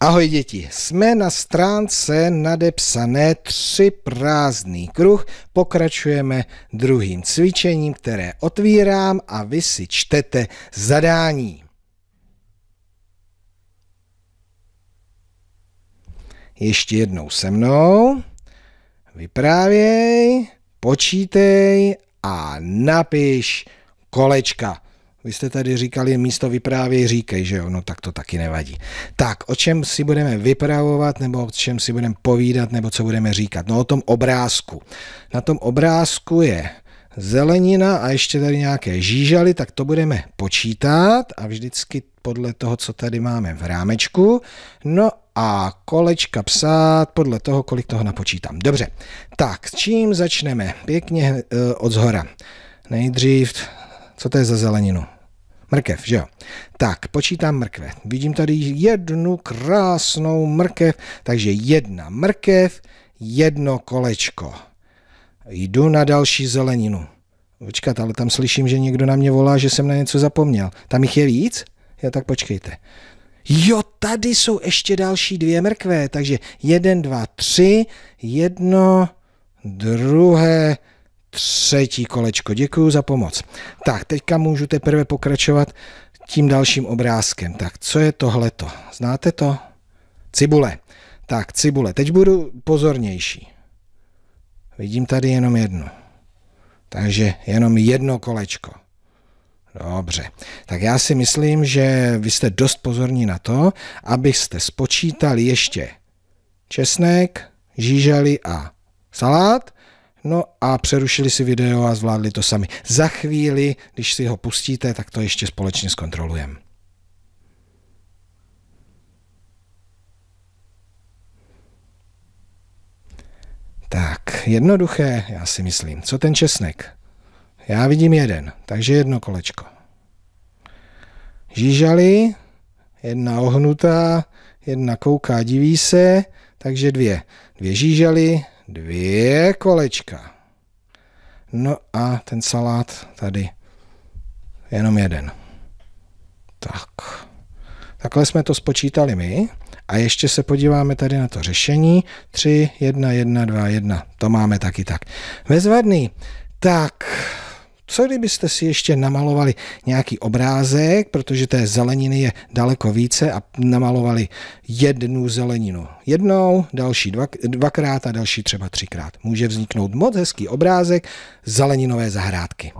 Ahoj děti, jsme na stránce nadepsané tři prázdný kruh. Pokračujeme druhým cvičením, které otvírám a vy si čtete zadání. Ještě jednou se mnou. Vyprávěj, počítej a napiš kolečka. Vy jste tady říkali, místo vyprávěj, říkej, že jo, no tak to taky nevadí. Tak, o čem si budeme vypravovat, nebo o čem si budeme povídat, nebo co budeme říkat? No o tom obrázku. Na tom obrázku je zelenina a ještě tady nějaké žížaly, tak to budeme počítat a vždycky podle toho, co tady máme v rámečku. No a kolečka psát podle toho, kolik toho napočítám. Dobře, tak s čím začneme? Pěkně eh, od zhora. Nejdřív co to je za zeleninu? Mrkev, že jo? Tak, počítám mrkve. Vidím tady jednu krásnou mrkev, takže jedna mrkev, jedno kolečko. Jdu na další zeleninu. Počkat, ale tam slyším, že někdo na mě volá, že jsem na něco zapomněl. Tam jich je víc? Jo, tak počkejte. Jo, tady jsou ještě další dvě mrkve, takže jeden, dva, tři, jedno, druhé, třetí kolečko. Děkuji za pomoc. Tak, teďka můžu teprve pokračovat tím dalším obrázkem. Tak, co je tohleto? Znáte to? Cibule. Tak, cibule. Teď budu pozornější. Vidím tady jenom jednu. Takže jenom jedno kolečko. Dobře, tak já si myslím, že vy jste dost pozorní na to, abyste spočítali ještě česnek, žížely a salát No a přerušili si video a zvládli to sami. Za chvíli, když si ho pustíte, tak to ještě společně zkontrolujeme. Tak, jednoduché, já si myslím. Co ten česnek? Já vidím jeden, takže jedno kolečko. Žížaly, jedna ohnutá, jedna kouká, diví se, takže dvě. Dvě žížaly dvě kolečka. No a ten salát tady jenom jeden. Tak. Takhle jsme to spočítali my. A ještě se podíváme tady na to řešení. 3, 1, 1, 2, 1. To máme taky tak. Bezvadný. Tak, co kdybyste si ještě namalovali nějaký obrázek, protože té zeleniny je daleko více a namalovali jednu zeleninu jednou, další dva, dvakrát a další třeba třikrát. Může vzniknout moc hezký obrázek zeleninové zahrádky.